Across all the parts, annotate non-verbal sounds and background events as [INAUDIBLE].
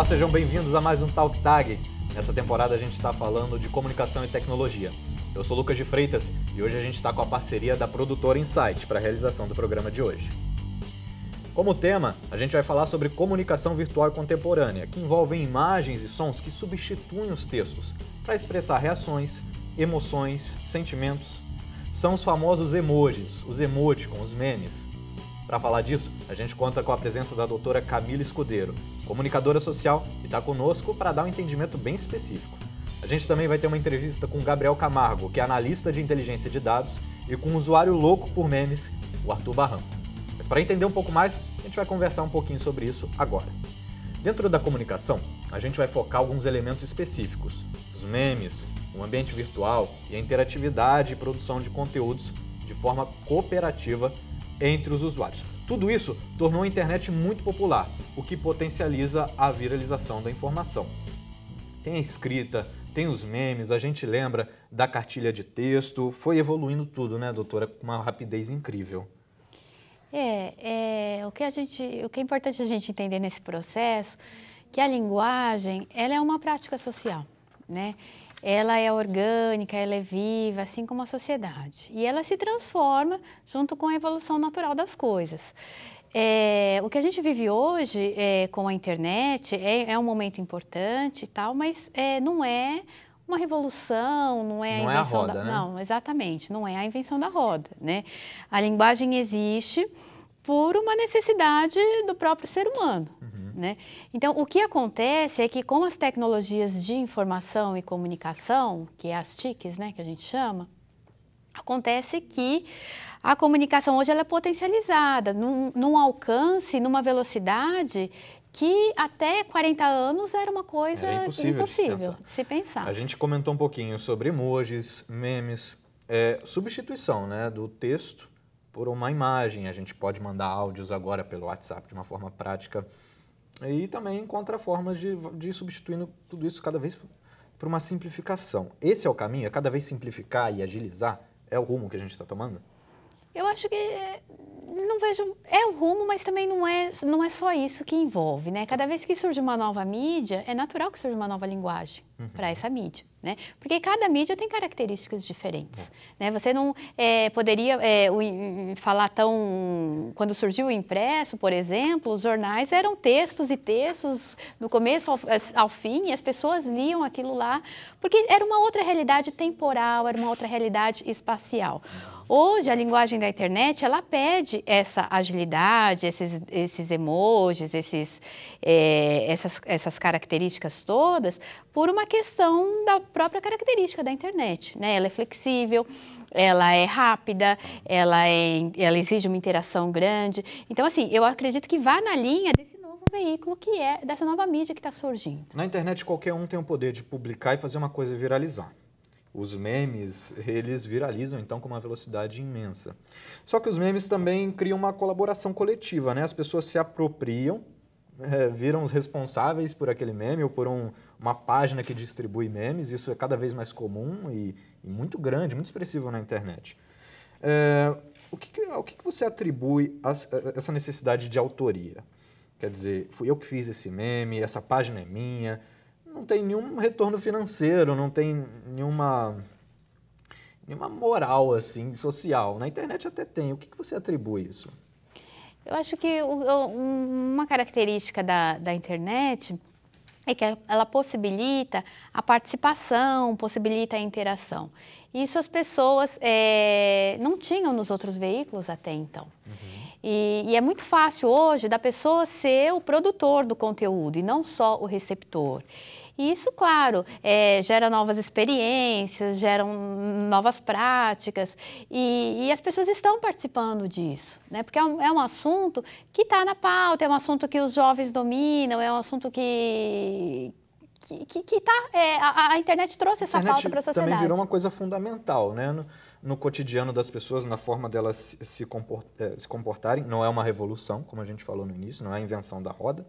Olá, sejam bem-vindos a mais um Talk Tag. Nessa temporada a gente está falando de comunicação e tecnologia. Eu sou Lucas de Freitas e hoje a gente está com a parceria da produtora Insight para a realização do programa de hoje. Como tema, a gente vai falar sobre comunicação virtual contemporânea, que envolve imagens e sons que substituem os textos para expressar reações, emoções, sentimentos. São os famosos emojis, os emoticons, os memes. Para falar disso, a gente conta com a presença da doutora Camila Escudeiro, comunicadora social, e está conosco para dar um entendimento bem específico. A gente também vai ter uma entrevista com Gabriel Camargo, que é analista de inteligência de dados, e com um usuário louco por memes, o Arthur Barranco. Mas para entender um pouco mais, a gente vai conversar um pouquinho sobre isso agora. Dentro da comunicação, a gente vai focar alguns elementos específicos: os memes, o ambiente virtual e a interatividade e produção de conteúdos de forma cooperativa entre os usuários. Tudo isso tornou a internet muito popular, o que potencializa a viralização da informação. Tem a escrita, tem os memes, a gente lembra da cartilha de texto, foi evoluindo tudo, né, doutora, com uma rapidez incrível. É, é, o que a gente, o que é importante a gente entender nesse processo, que a linguagem, ela é uma prática social, né? ela é orgânica, ela é viva, assim como a sociedade. E ela se transforma junto com a evolução natural das coisas. É, o que a gente vive hoje é, com a internet é, é, um momento importante e tal, mas é, não é uma revolução, não é não é a invenção a roda, da né? não, exatamente, não é a invenção da roda, né? A linguagem existe por uma necessidade do próprio ser humano. Uhum. Né? Então, o que acontece é que com as tecnologias de informação e comunicação, que é as TICs, né, que a gente chama, acontece que a comunicação hoje ela é potencializada num, num alcance, numa velocidade que até 40 anos era uma coisa era impossível, impossível de, de, se pensar. A gente comentou um pouquinho sobre emojis, memes, é, substituição né, do texto por uma imagem. A gente pode mandar áudios agora pelo WhatsApp de uma forma prática. E também encontra formas de, de ir substituindo tudo isso cada vez por uma simplificação. Esse é o caminho? É cada vez simplificar e agilizar? É o rumo que a gente está tomando? Eu acho que é não vejo. É o rumo, mas também não é, não é só isso que envolve, né? Cada vez que surge uma nova mídia, é natural que surja uma nova linguagem uhum. para essa mídia. Né? Porque cada mídia tem características diferentes. É. Né? Você não é, poderia é, o, falar tão. Quando surgiu o impresso, por exemplo, os jornais eram textos e textos do começo ao, ao, fim e as pessoas liam aquilo lá, porque era uma outra realidade temporal, era uma outra realidade espacial. Uhum. Hoje, a linguagem da internet, ela pede essa agilidade, esses, esses emojis, esses, é, essas, essas características todas, por uma questão da própria característica da internet. Né? Ela é flexível, ela é rápida, ela, é, ela exige uma interação grande. Então, assim, eu acredito que vá na linha desse novo veículo que é, dessa nova mídia que está surgindo. Na internet, qualquer um tem o poder de publicar e fazer uma coisa viralizar os memes, eles viralizam então com uma velocidade imensa. Só que os memes também criam uma colaboração coletiva, né? As pessoas se apropriam, é, viram os responsáveis por aquele meme ou por um, uma página que distribui memes. Isso é cada vez mais comum e, e muito grande, muito expressivo na internet. É, o que, que, que, que você atribui a, a, é, essa necessidade de autoria? Quer dizer, fui eu que fiz esse meme, essa página é minha, não tem nenhum retorno financeiro, não tem nenhuma, nenhuma moral assim social. Na internet até tem. O que, que você atribui isso? Eu acho que uma característica da, da internet é que ela possibilita a participação, possibilita a interação. Isso as pessoas é, não tinham nos outros veículos até então. Uhum. E, e, é muito fácil hoje da pessoa ser o produtor do conteúdo e não só o receptor. E isso, claro, é, gera novas experiências, geram novas práticas e, e, as pessoas estão participando disso, né? Porque é um, é um assunto que está na pauta, é um assunto que os jovens dominam, é um assunto que, que, que, tá, é, a, a, internet trouxe essa internet pauta para a sociedade. Também virou uma coisa fundamental, né? No, no cotidiano das pessoas, na forma delas se, é, se, comportarem. Não é uma revolução, como a gente falou no início, não é a invenção da roda,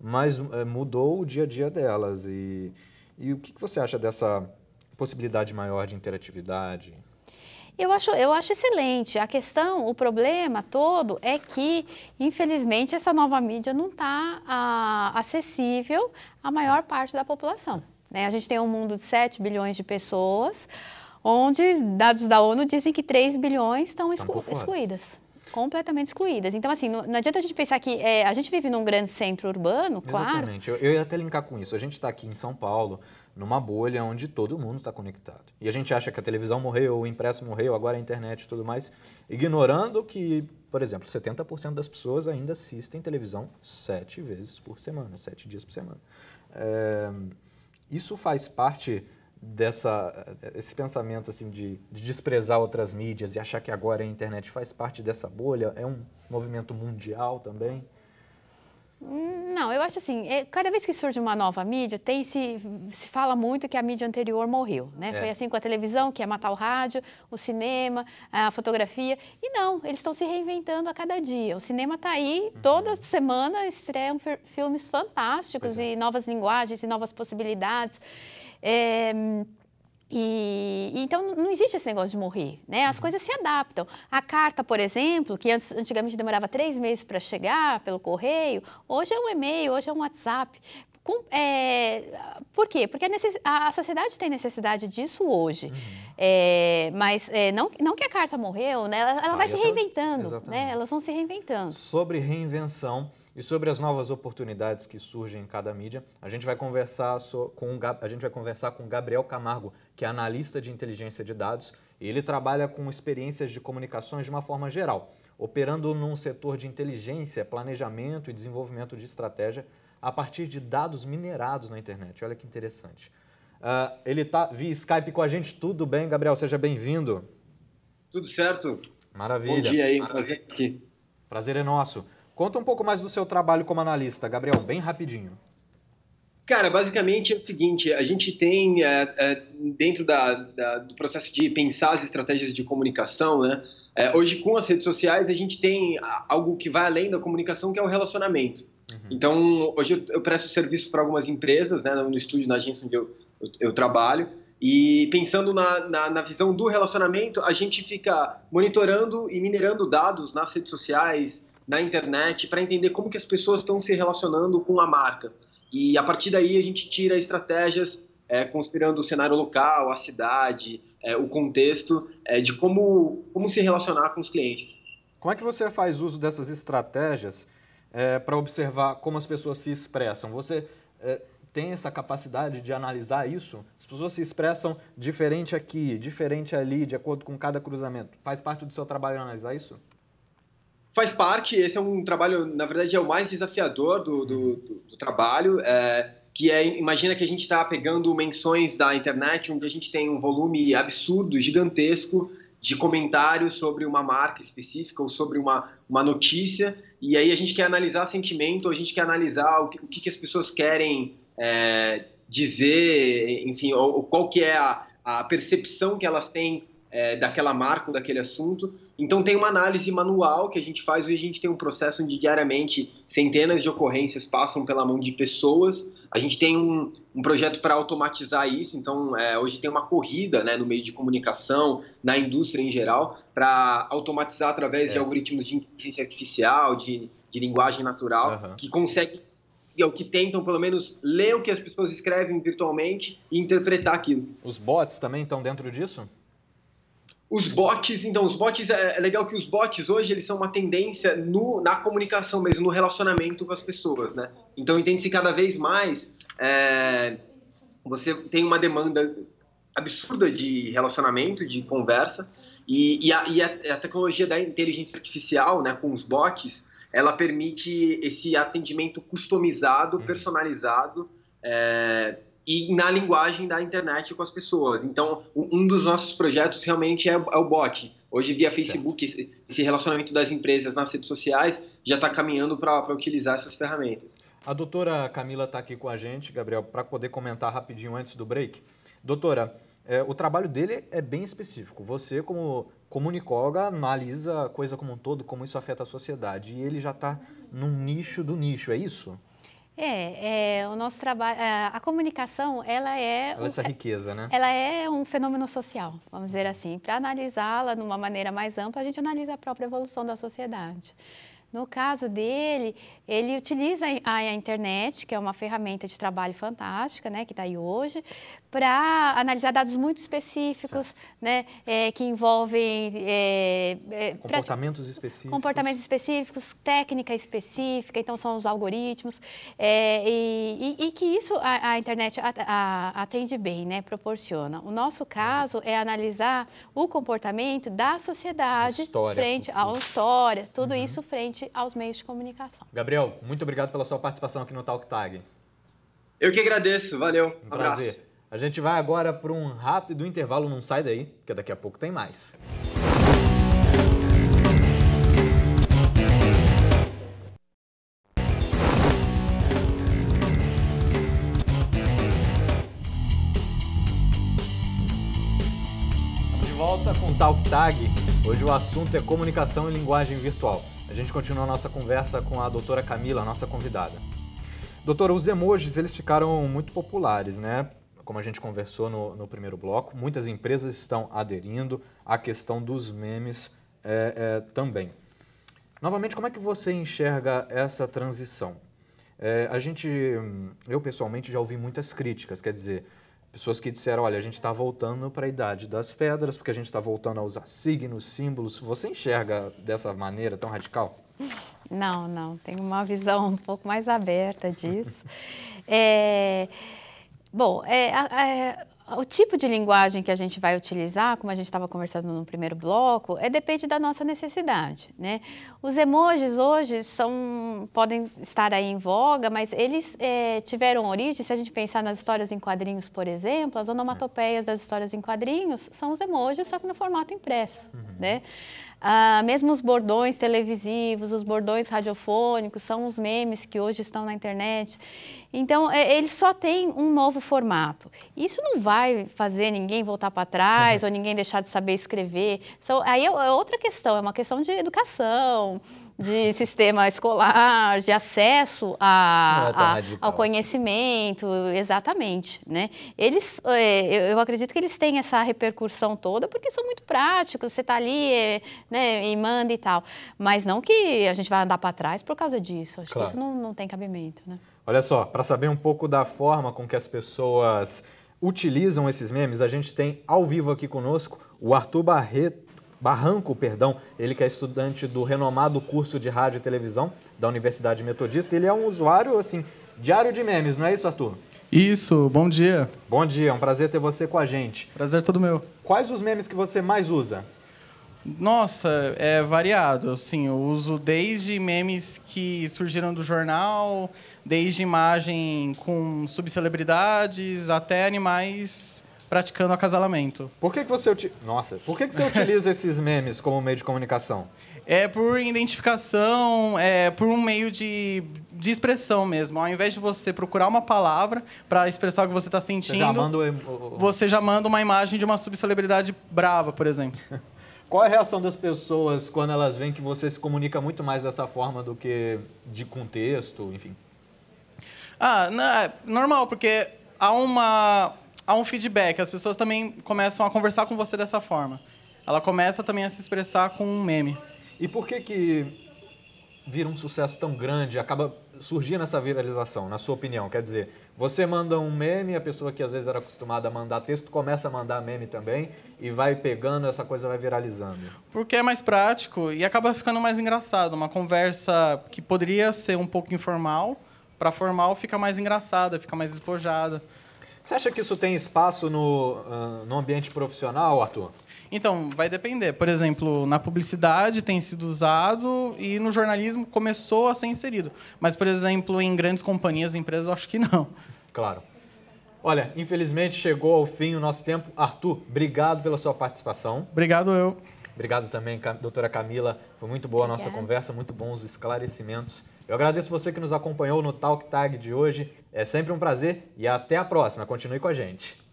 mas é, mudou o dia a dia delas. E, e o que, que você acha dessa possibilidade maior de interatividade? Eu acho, eu acho excelente. A questão, o problema todo é que, infelizmente, essa nova mídia não está ah, acessível à maior parte da população. Né? A gente tem um mundo de 7 bilhões de pessoas, onde dados da ONU dizem que 3 bilhões estão exclu excluídas completamente excluídas. Então, assim, não, não adianta a gente pensar que é, a gente vive num grande centro urbano, claro. Exatamente. Eu, eu ia até linkar com isso. A gente está aqui em São Paulo, numa bolha onde todo mundo está conectado. E a gente acha que a televisão morreu, o impresso morreu, agora a internet e tudo mais, ignorando que, por exemplo, 70% das pessoas ainda assistem televisão sete vezes por semana, sete dias por semana. É, isso faz parte dessa esse pensamento assim de, de, desprezar outras mídias e achar que agora a internet faz parte dessa bolha é um movimento mundial também não, eu acho assim, é, cada vez que surge uma nova mídia, tem se, se fala muito que a mídia anterior morreu, né? É. Foi assim com a televisão, que é matar o rádio, o cinema, a fotografia. E não, eles estão se reinventando a cada dia. O cinema está aí, uhum. toda semana estreiam filmes fantásticos é. e novas linguagens e novas possibilidades. É, e, então não existe esse negócio de morrer, né? As uhum. coisas se adaptam. A carta, por exemplo, que antes, antigamente demorava três meses para chegar pelo correio, hoje é um e-mail, hoje é um WhatsApp. Com, é, por quê? Porque a, a, sociedade tem necessidade disso hoje. Uhum. É, mas é, não, não que a carta morreu, né? ela, ela ah, vai se reinventando, né? elas vão se reinventando. Sobre reinvenção, e sobre as novas oportunidades que surgem em cada mídia. A gente vai conversar com a gente vai conversar com Gabriel Camargo, que é analista de inteligência de dados, e ele trabalha com experiências de comunicações de uma forma geral, operando num setor de inteligência, planejamento e desenvolvimento de estratégia a partir de dados minerados na internet. Olha que interessante. Uh, ele está via Skype com a gente. Tudo bem, Gabriel? Seja bem-vindo. Tudo certo. Maravilha. Bom dia aí, prazer aqui. Prazer é nosso. Conta um pouco mais do seu trabalho como analista, Gabriel, bem rapidinho. Cara, basicamente é o seguinte: a gente tem, é, é, dentro da, da, do processo de pensar as estratégias de comunicação, né? É, hoje, com as redes sociais, a gente tem algo que vai além da comunicação, que é o relacionamento. Uhum. Então, hoje eu, eu presto serviço para algumas empresas, né, no estúdio, na agência onde eu, eu, eu trabalho, e pensando na, na, na, visão do relacionamento, a gente fica monitorando e minerando dados nas redes sociais, na internet para entender como que as pessoas estão se relacionando com a marca. E a partir daí a gente tira estratégias é, considerando o cenário local, a cidade, é, o contexto é, de como, como se relacionar com os clientes. Como é que você faz uso dessas estratégias é, para observar como as pessoas se expressam? Você é, tem essa capacidade de analisar isso? As pessoas se expressam diferente aqui, diferente ali, de acordo com cada cruzamento. Faz parte do seu trabalho analisar isso? faz parte, esse é um trabalho, na verdade, é o mais desafiador do, do, uhum. do, do trabalho, é, que é, imagina que a gente está pegando menções da internet, onde a gente tem um volume absurdo, gigantesco, de comentários sobre uma marca específica ou sobre uma, uma notícia, e aí a gente quer analisar sentimento, a gente quer analisar o que, o que as pessoas querem é, dizer, enfim, ou, ou qual que é a, a percepção que elas têm é, daquela marca, ou daquele assunto. Então tem uma análise manual que a gente faz, e a gente tem um processo onde diariamente centenas de ocorrências passam pela mão de pessoas. A gente tem um, um projeto para automatizar isso, então é, hoje tem uma corrida né, no meio de comunicação, na indústria em geral, para automatizar através é. de algoritmos de inteligência artificial, de, de linguagem natural, uhum. que é o que tentam pelo menos ler o que as pessoas escrevem virtualmente e interpretar aquilo. Os bots também estão dentro disso? Os bots, então, os bots, é, é, legal que os bots hoje eles são uma tendência no, na comunicação mesmo, no relacionamento com as pessoas, né? Então entende-se cada vez mais, é, você tem uma demanda absurda de relacionamento, de conversa, e, e, a, e a, a, tecnologia da inteligência artificial, né, com os bots, ela permite esse atendimento customizado, uhum. personalizado, é, e na linguagem da internet com as pessoas. Então, um dos nossos projetos realmente é, é, o bot. Hoje, via Facebook, esse relacionamento das empresas nas redes sociais já está caminhando para utilizar essas ferramentas. A doutora Camila está aqui com a gente, Gabriel, para poder comentar rapidinho antes do break. Doutora, é, o trabalho dele é bem específico. Você, como comunicóloga, analisa a coisa como um todo, como isso afeta a sociedade. E ele já está num nicho do nicho, é isso? É, é, o nosso trabalho, é, a comunicação, ela é... Ela é um, essa riqueza, né? Ela é um fenômeno social, vamos dizer assim. Para analisá-la de uma maneira mais ampla, a gente analisa a própria evolução da sociedade. No caso dele, ele utiliza a, internet, que é uma ferramenta de trabalho fantástica, né, que está aí hoje, para analisar dados muito específicos, certo. né, é, que envolvem é, é comportamentos pra, específicos, comportamentos específicos, técnica específica. Então são os algoritmos é, e, e, e, que isso a, a internet atende bem, né, proporciona. O nosso uhum. caso é analisar o comportamento da sociedade História, frente à história, tudo uhum. isso frente frente aos meios de comunicação. Gabriel, muito obrigado pela sua participação aqui no Talk Tag. Eu que agradeço, valeu. Um, prazer. Abraço. A gente vai agora para um rápido intervalo, não sai daí, que daqui a pouco tem mais. De volta com Talk Tag. Hoje o assunto é comunicação em linguagem virtual. A gente continua a nossa conversa com a doutora Camila, nossa convidada. Doutora, os emojis eles ficaram muito populares, né? Como a gente conversou no, no primeiro bloco, muitas empresas estão aderindo à questão dos memes é, é, também. Novamente, como é que você enxerga essa transição? É, a gente, eu pessoalmente já ouvi muitas críticas, quer dizer, Pessoas que disseram, olha, a gente está voltando para a idade das pedras, porque a gente está voltando a usar signos, símbolos. Você enxerga dessa maneira tão radical? Não, não. Tenho uma visão um pouco mais aberta disso. [LAUGHS] é, bom, é, é, o tipo de linguagem que a gente vai utilizar, como a gente estava conversando no primeiro bloco, é depende da nossa necessidade, né? Os emojis hoje são podem estar aí em voga, mas eles é, tiveram origem, se a gente pensar nas histórias em quadrinhos, por exemplo, as onomatopeias das histórias em quadrinhos são os emojis, só que no formato impresso, uhum. né? Ah, mesmo os bordões televisivos, os bordões radiofônicos, são os memes que hoje estão na internet. Então, é, eles só têm um novo formato. Isso não vai vai fazer ninguém voltar para trás uhum. ou ninguém deixar de saber escrever. aí é, é outra questão, é uma questão de educação, de [LAUGHS] sistema escolar, de acesso a, ao conhecimento, exatamente, né? Eles, é, eu acredito que eles têm essa repercussão toda porque são muito práticos, você está ali, é, né, e manda e tal, mas não que a gente vai andar para trás por causa disso, acho claro. que isso não, não tem cabimento, né? Olha só, para saber um pouco da forma com que as pessoas utilizam esses memes. A gente tem ao vivo aqui conosco o Arthur Barreto, Barranco, perdão, ele que é estudante do renomado curso de rádio e televisão da Universidade Metodista, ele é um usuário assim diário de memes, não é isso, Arthur? Isso, bom dia. Bom dia, é um prazer ter você com a gente. Prazer é todo meu. Quais os memes que você mais usa? Nossa, é variado. Assim, eu uso desde memes que surgiram do jornal, desde imagem com subcelebridades, até animais praticando acasalamento. Por que, que você uti... Nossa, por que, que você [LAUGHS] utiliza esses memes como meio de comunicação? É por identificação, é por um meio de, de expressão mesmo. Ao invés de você procurar uma palavra para expressar o que você está sentindo, você já, você já manda uma imagem de uma subcelebridade brava, por exemplo. [LAUGHS] Qual é a reação das pessoas quando elas veem que você se comunica muito mais dessa forma do que de contexto, enfim? Ah, na, é normal, porque há, uma, há um feedback. As pessoas também começam a conversar com você dessa forma. Ela começa também a se expressar com um meme. E por que que vira um sucesso tão grande? Acaba surgir nessa viralização, na sua opinião? Quer dizer, você manda um meme, a pessoa que às vezes era acostumada a mandar texto começa a mandar meme também e vai pegando, essa coisa vai viralizando. Porque é mais prático e acaba ficando mais engraçado. Uma conversa que poderia ser um pouco informal, para formal fica mais engraçada, fica mais espojada. Você acha que isso tem espaço no, ah, no ambiente profissional, Arthur? Então, vai depender. Por exemplo, na publicidade tem sido usado e no jornalismo começou a ser inserido. Mas, por exemplo, em grandes companhias, e empresas, acho que não. Claro. Olha, infelizmente chegou ao fim o nosso tempo. Arthur, obrigado pela sua participação. Obrigado eu. Obrigado também, doutora Camila. Foi muito boa a nossa conversa, muito bons esclarecimentos. Eu agradeço você que nos acompanhou no Talk Tag de hoje. É sempre um prazer e até a próxima. Continue com a gente.